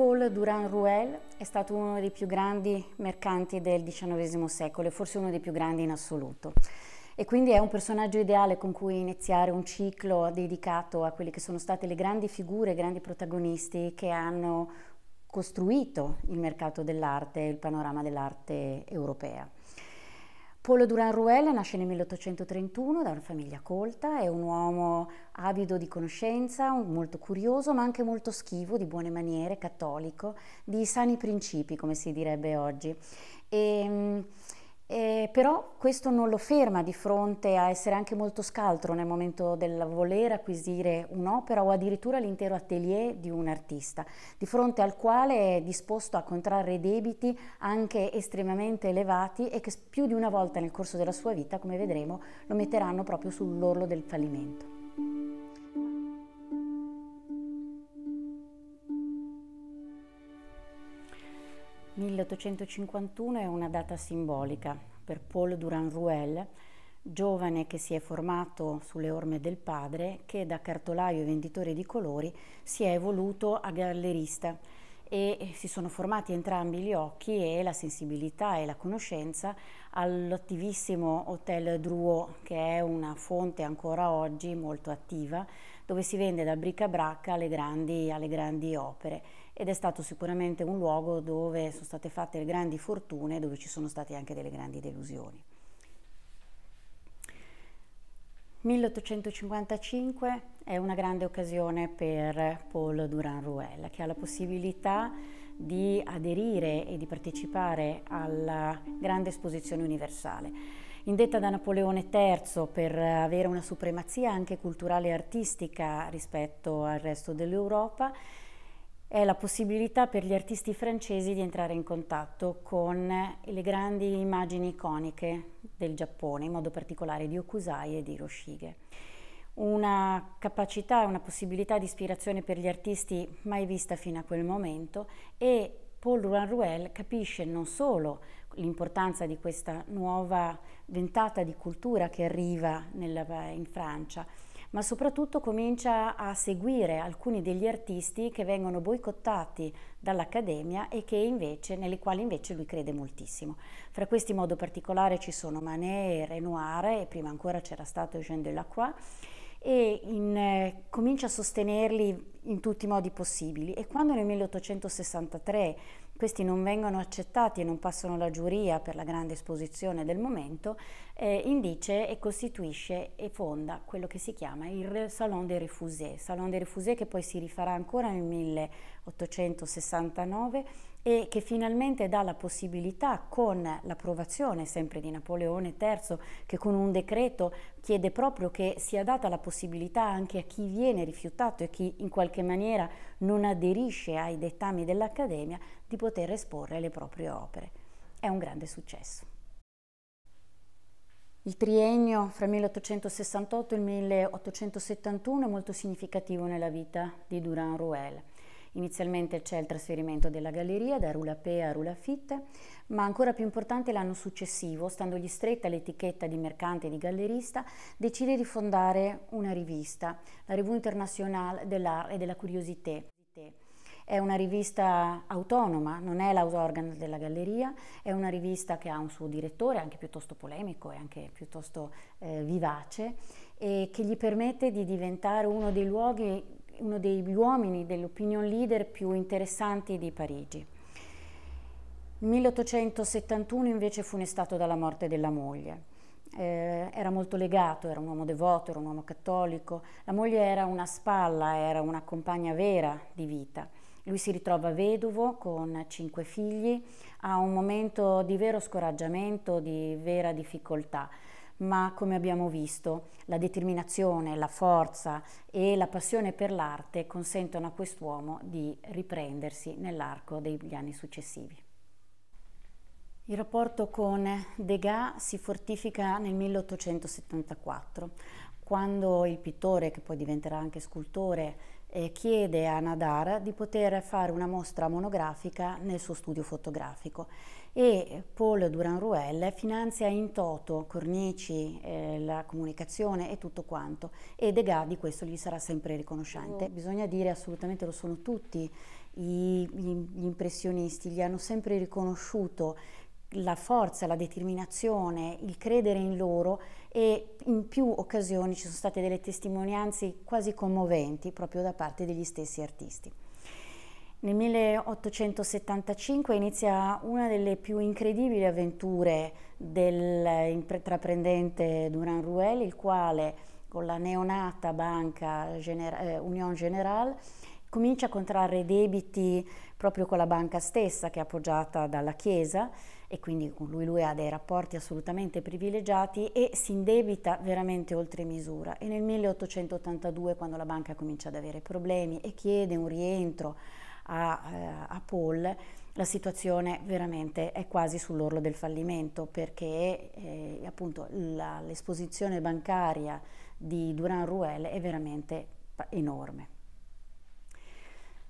Paul Durand-Ruel è stato uno dei più grandi mercanti del XIX secolo e forse uno dei più grandi in assoluto e quindi è un personaggio ideale con cui iniziare un ciclo dedicato a quelle che sono state le grandi figure, i grandi protagonisti che hanno costruito il mercato dell'arte, il panorama dell'arte europea. Polo Duran Ruella nasce nel 1831 da una famiglia colta, è un uomo avido di conoscenza, molto curioso ma anche molto schivo, di buone maniere, cattolico, di sani principi come si direbbe oggi. E, ehm, eh, però questo non lo ferma di fronte a essere anche molto scaltro nel momento del voler acquisire un'opera o addirittura l'intero atelier di un artista, di fronte al quale è disposto a contrarre debiti anche estremamente elevati e che più di una volta nel corso della sua vita, come vedremo, lo metteranno proprio sull'orlo del fallimento. 1851 è una data simbolica per Paul Durand-Ruel, giovane che si è formato sulle orme del padre, che da cartolaio e venditore di colori si è evoluto a gallerista e si sono formati entrambi gli occhi e la sensibilità e la conoscenza all'attivissimo Hotel Drouot, che è una fonte ancora oggi molto attiva, dove si vende da bric a brac alle grandi, alle grandi opere ed è stato sicuramente un luogo dove sono state fatte grandi fortune, dove ci sono state anche delle grandi delusioni. 1855 è una grande occasione per Paul Durand Ruel che ha la possibilità di aderire e di partecipare alla grande esposizione universale. Indetta da Napoleone III per avere una supremazia anche culturale e artistica rispetto al resto dell'Europa, è la possibilità per gli artisti francesi di entrare in contatto con le grandi immagini iconiche del Giappone, in modo particolare di Okusai e di Hiroshige. Una capacità, una possibilità di ispirazione per gli artisti mai vista fino a quel momento e Paul Rouan-Ruel capisce non solo l'importanza di questa nuova ventata di cultura che arriva nella, in Francia, ma soprattutto comincia a seguire alcuni degli artisti che vengono boicottati dall'Accademia e invece, nelle quali invece lui crede moltissimo. Fra questi in modo particolare ci sono Manet, e Renoir e prima ancora c'era stato Eugène Delacroix e in, eh, comincia a sostenerli in tutti i modi possibili e quando nel 1863 questi non vengono accettati e non passano la giuria per la grande esposizione del momento, eh, indice e costituisce e fonda quello che si chiama il Salon des Refusés, Salon des Refusés che poi si rifarà ancora nel 1869 e che finalmente dà la possibilità con l'approvazione sempre di Napoleone III che con un decreto chiede proprio che sia data la possibilità anche a chi viene rifiutato e chi in qualche maniera non aderisce ai dettami dell'Accademia di poter esporre le proprie opere. È un grande successo. Il triennio fra 1868 e 1871 è molto significativo nella vita di Durand Ruel. Inizialmente c'è il trasferimento della galleria da Rue Lapé a Rue Lafitte, ma ancora più importante l'anno successivo, standogli stretta l'etichetta di mercante e di gallerista, decide di fondare una rivista, la Revue Internationale dell'Art et de la Curiosité. È una rivista autonoma, non è l'autorgan della galleria, è una rivista che ha un suo direttore, anche piuttosto polemico e anche piuttosto eh, vivace, e che gli permette di diventare uno dei, luoghi, uno degli uomini dell'opinion leader più interessanti di Parigi. 1871 invece fu funestato dalla morte della moglie. Eh, era molto legato, era un uomo devoto, era un uomo cattolico, la moglie era una spalla, era una compagna vera di vita lui si ritrova vedovo con cinque figli, ha un momento di vero scoraggiamento, di vera difficoltà, ma come abbiamo visto la determinazione, la forza e la passione per l'arte consentono a quest'uomo di riprendersi nell'arco degli anni successivi. Il rapporto con Degas si fortifica nel 1874, quando il pittore, che poi diventerà anche scultore, eh, chiede a Nadar di poter fare una mostra monografica nel suo studio fotografico e Paul Duran-Ruel finanzia in toto cornici, eh, la comunicazione e tutto quanto e Degas di questo gli sarà sempre riconoscente. Oh. Bisogna dire assolutamente lo sono tutti gli impressionisti, gli hanno sempre riconosciuto la forza, la determinazione, il credere in loro e in più occasioni ci sono state delle testimonianze quasi commoventi proprio da parte degli stessi artisti. Nel 1875 inizia una delle più incredibili avventure dell'intraprendente Durand Ruel, il quale con la neonata banca Gener- eh, Union Generale comincia a contrarre debiti proprio con la banca stessa che è appoggiata dalla Chiesa e quindi con lui, lui ha dei rapporti assolutamente privilegiati e si indebita veramente oltre misura. E nel 1882 quando la banca comincia ad avere problemi e chiede un rientro a, eh, a Paul, la situazione veramente è quasi sull'orlo del fallimento perché eh, appunto l'esposizione bancaria di Duran Ruel è veramente enorme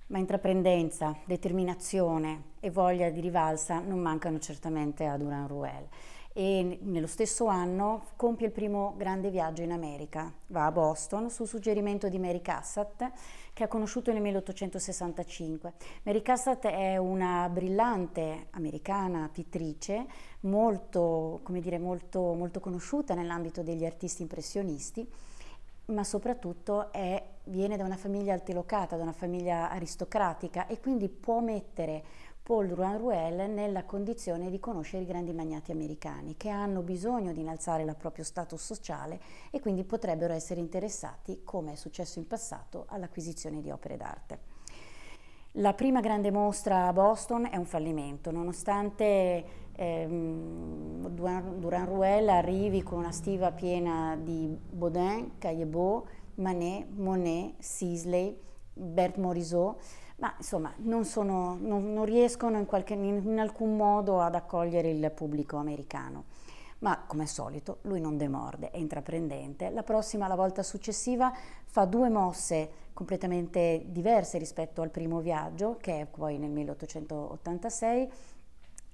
ma intraprendenza, determinazione e voglia di rivalsa non mancano certamente a Duran Ruel. E nello stesso anno compie il primo grande viaggio in America. Va a Boston su suggerimento di Mary Cassatt, che ha conosciuto nel 1865. Mary Cassatt è una brillante americana pittrice, molto, dire, molto, molto conosciuta nell'ambito degli artisti impressionisti ma soprattutto è, viene da una famiglia altilocata, da una famiglia aristocratica e quindi può mettere Paul Duran-Ruel nella condizione di conoscere i grandi magnati americani che hanno bisogno di innalzare il proprio status sociale e quindi potrebbero essere interessati, come è successo in passato, all'acquisizione di opere d'arte. La prima grande mostra a Boston è un fallimento, nonostante ehm, Duran Ruel arrivi con una stiva piena di Baudin, Caillebois, Manet, Monet, Sisley, Bert Morisot, ma insomma non, sono, non, non riescono in, qualche, in alcun modo ad accogliere il pubblico americano ma come al solito lui non demorde, è intraprendente. La prossima, la volta successiva, fa due mosse completamente diverse rispetto al primo viaggio, che è poi nel 1886,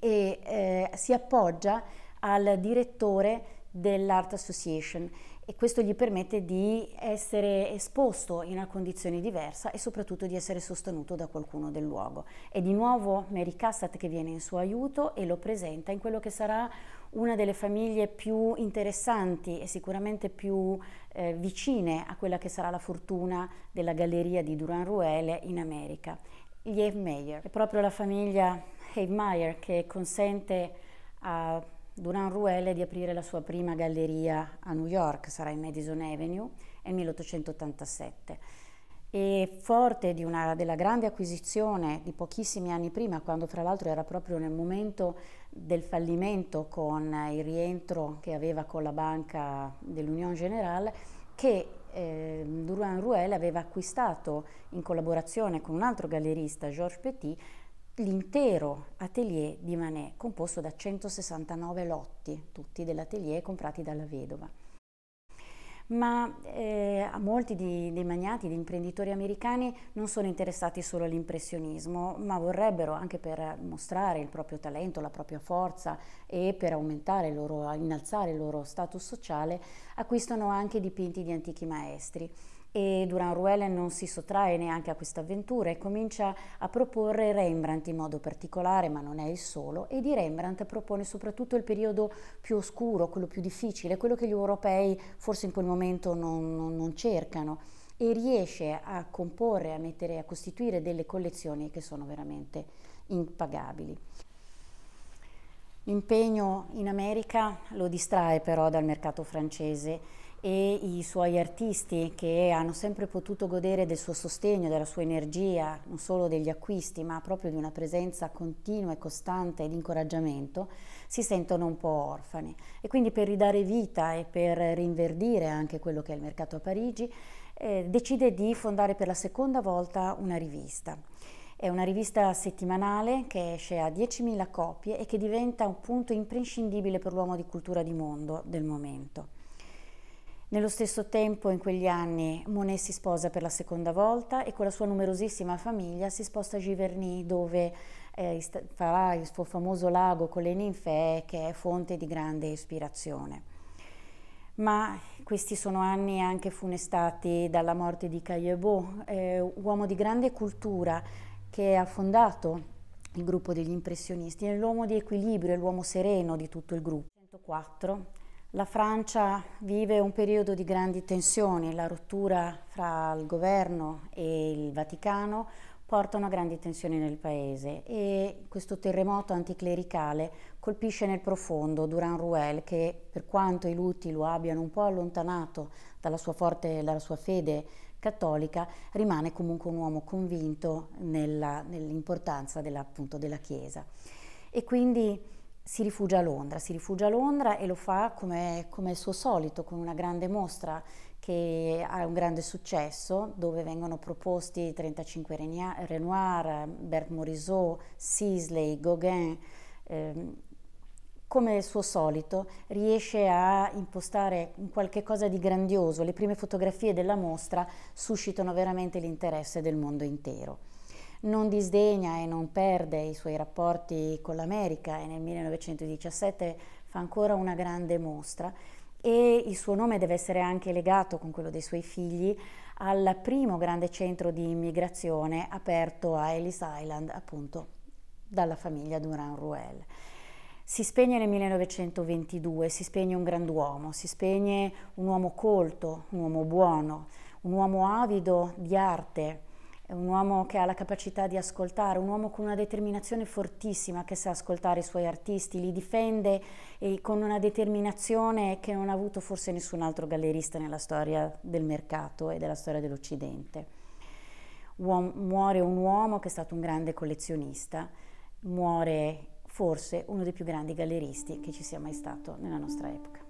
e eh, si appoggia al direttore dell'Art Association e questo gli permette di essere esposto in una condizione diversa e soprattutto di essere sostenuto da qualcuno del luogo. È di nuovo Mary Cassatt che viene in suo aiuto e lo presenta in quello che sarà una delle famiglie più interessanti e sicuramente più eh, vicine a quella che sarà la fortuna della galleria di Duran Ruele in America gli Evemeyer. È proprio la famiglia Evemeyer che consente a Duran Ruelle di aprire la sua prima galleria a New York, sarà in Madison Avenue, nel 1887. E forte una, della grande acquisizione di pochissimi anni prima, quando fra l'altro era proprio nel momento del fallimento con il rientro che aveva con la banca dell'Union Generale, che eh, Duran Ruel aveva acquistato in collaborazione con un altro gallerista, Georges Petit, l'intero atelier di Manet, composto da 169 lotti, tutti dell'atelier comprati dalla vedova ma eh, molti di, dei magnati, di imprenditori americani non sono interessati solo all'impressionismo, ma vorrebbero anche per mostrare il proprio talento, la propria forza e per aumentare il loro, innalzare il loro status sociale, acquistano anche dipinti di antichi maestri e Duran Ruelen non si sottrae neanche a questa avventura e comincia a proporre Rembrandt in modo particolare, ma non è il solo, e di Rembrandt propone soprattutto il periodo più oscuro, quello più difficile, quello che gli europei forse in quel momento non, non, non cercano e riesce a comporre, a mettere, a costituire delle collezioni che sono veramente impagabili. L'impegno in America lo distrae però dal mercato francese e i suoi artisti che hanno sempre potuto godere del suo sostegno, della sua energia, non solo degli acquisti, ma proprio di una presenza continua e costante di incoraggiamento, si sentono un po' orfani. E quindi per ridare vita e per rinverdire anche quello che è il mercato a Parigi, eh, decide di fondare per la seconda volta una rivista. È una rivista settimanale che esce a 10.000 copie e che diventa un punto imprescindibile per l'uomo di cultura di mondo del momento. Nello stesso tempo, in quegli anni, Monet si sposa per la seconda volta e con la sua numerosissima famiglia si sposta a Giverny, dove eh, farà il suo famoso lago con le ninfee, che è fonte di grande ispirazione. Ma questi sono anni anche funestati dalla morte di Caillebois, eh, uomo di grande cultura che ha fondato il gruppo degli impressionisti, è l'uomo di equilibrio, è l'uomo sereno di tutto il gruppo. 104 la Francia vive un periodo di grandi tensioni, la rottura fra il governo e il Vaticano porta a grandi tensioni nel paese e questo terremoto anticlericale colpisce nel profondo Durand Ruel che per quanto i lutti lo abbiano un po' allontanato dalla sua, forte, dalla sua fede cattolica, rimane comunque un uomo convinto nell'importanza nell della, della Chiesa. E quindi si rifugia a Londra, si rifugia a Londra e lo fa come, come il suo solito, con una grande mostra che ha un grande successo, dove vengono proposti 35 Renoir, Bert Morisot, Sisley, Gauguin. Ehm, come il suo solito, riesce a impostare qualche cosa di grandioso. Le prime fotografie della mostra suscitano veramente l'interesse del mondo intero non disdegna e non perde i suoi rapporti con l'America e nel 1917 fa ancora una grande mostra e il suo nome deve essere anche legato con quello dei suoi figli al primo grande centro di immigrazione aperto a Ellis Island appunto dalla famiglia duran Ruel. Si spegne nel 1922, si spegne un grand'uomo, si spegne un uomo colto, un uomo buono, un uomo avido di arte, è un uomo che ha la capacità di ascoltare, un uomo con una determinazione fortissima che sa ascoltare i suoi artisti, li difende con una determinazione che non ha avuto forse nessun altro gallerista nella storia del mercato e della storia dell'Occidente. Uom muore un uomo che è stato un grande collezionista, muore forse uno dei più grandi galleristi che ci sia mai stato nella nostra epoca.